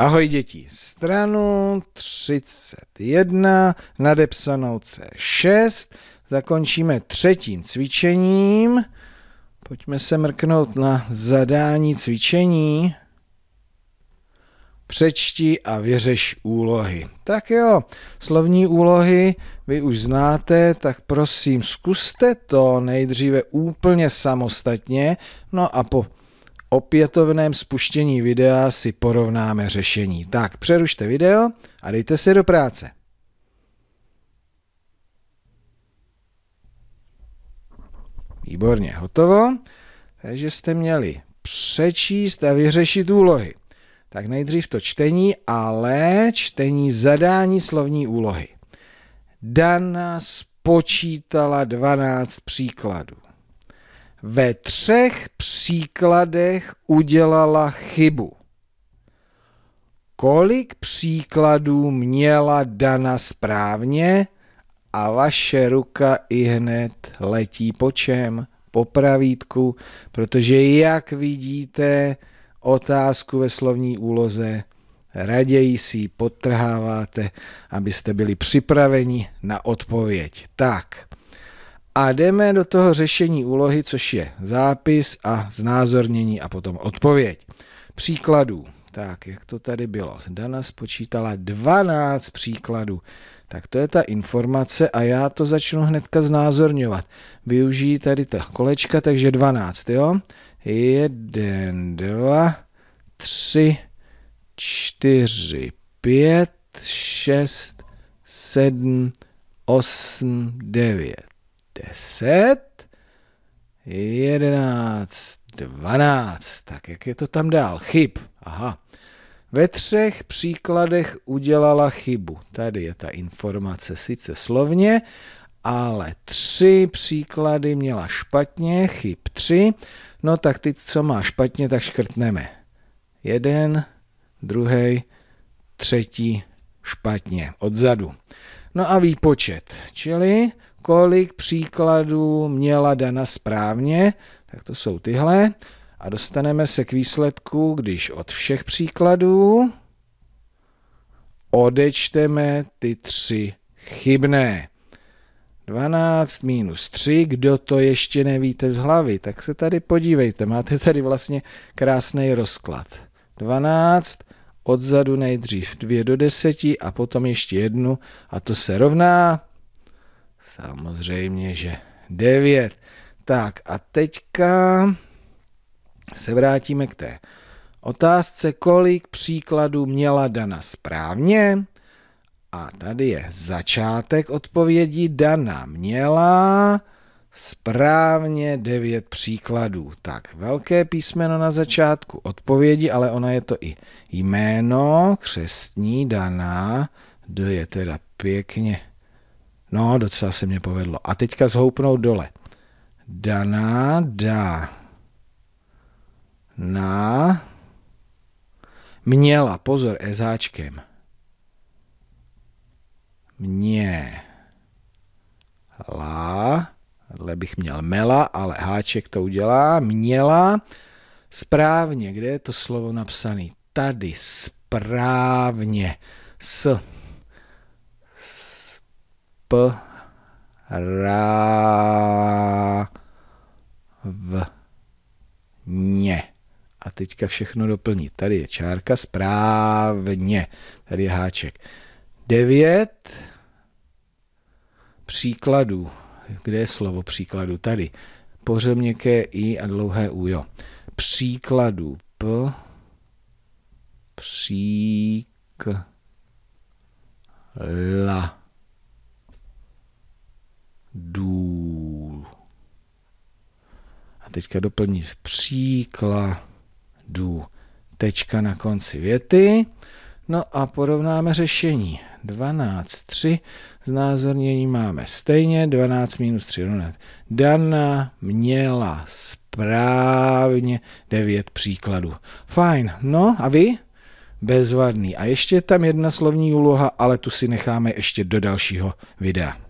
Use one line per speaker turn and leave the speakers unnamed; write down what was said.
Ahoj děti, stranu 31, nadepsanou C6, zakončíme třetím cvičením. Pojďme se mrknout na zadání cvičení. Přečti a vyřeš úlohy. Tak jo, slovní úlohy vy už znáte, tak prosím, zkuste to nejdříve úplně samostatně, no a po opětovném spuštění videa si porovnáme řešení. Tak, přerušte video a dejte se do práce. Výborně, hotovo. Takže jste měli přečíst a vyřešit úlohy. Tak nejdřív to čtení, ale čtení zadání slovní úlohy. Dana spočítala 12 příkladů ve třech příkladech udělala chybu. Kolik příkladů měla Dana správně a vaše ruka i hned letí po čem? Po pravítku, protože jak vidíte, otázku ve slovní úloze raději si ji podtrháváte, abyste byli připraveni na odpověď. Tak, a jdeme do toho řešení úlohy, což je zápis a znázornění a potom odpověď. Příkladů. Tak, jak to tady bylo? Dana spočítala 12 příkladů. Tak to je ta informace a já to začnu hnedka znázorňovat. Využijí tady ta kolečka, takže 12, jo? 1, 2, 3, 4, 5, 6, 7, 8, 9 deset, jedenáct, dvanáct. Tak jak je to tam dál? Chyb. Aha. Ve třech příkladech udělala chybu. Tady je ta informace sice slovně, ale tři příklady měla špatně, chyb tři. No tak ty, co má špatně, tak škrtneme. Jeden, druhý, třetí, špatně, odzadu. No a výpočet, čili kolik příkladů měla Dana správně, tak to jsou tyhle. A dostaneme se k výsledku, když od všech příkladů odečteme ty tři chybné. 12 minus 3, kdo to ještě nevíte z hlavy, tak se tady podívejte, máte tady vlastně krásný rozklad. 12, odzadu nejdřív 2 do 10 a potom ještě jednu a to se rovná Samozřejmě, že 9. Tak a teďka se vrátíme k té otázce, kolik příkladů měla Dana správně. A tady je začátek odpovědi. Dana měla správně 9 příkladů. Tak, velké písmeno na začátku odpovědi, ale ona je to i jméno, křestní Dana, D je teda pěkně No, docela se mě povedlo. A teďka zhoupnout dole. Daná, dá. Na. Měla, pozor, ezáčkem. Mě. La.Hle bych měl mela, ale háček to udělá. Měla. Správně, kde je to slovo napsané? Tady, správně. S p ra v ně. A teďka všechno doplní. Tady je čárka správně. Tady je háček. Devět příkladů. Kde je slovo příkladu? Tady. Pořem měkké i a dlouhé u, jo. Příkladů. P. Přík. La. teďka doplní příkladů. Tečka na konci věty. No a porovnáme řešení. 12, 3, znázornění máme stejně, 12 minus 3 rovnat. No Dana měla správně 9 příkladů. Fajn, no a vy? Bezvadný. A ještě je tam jedna slovní úloha, ale tu si necháme ještě do dalšího videa.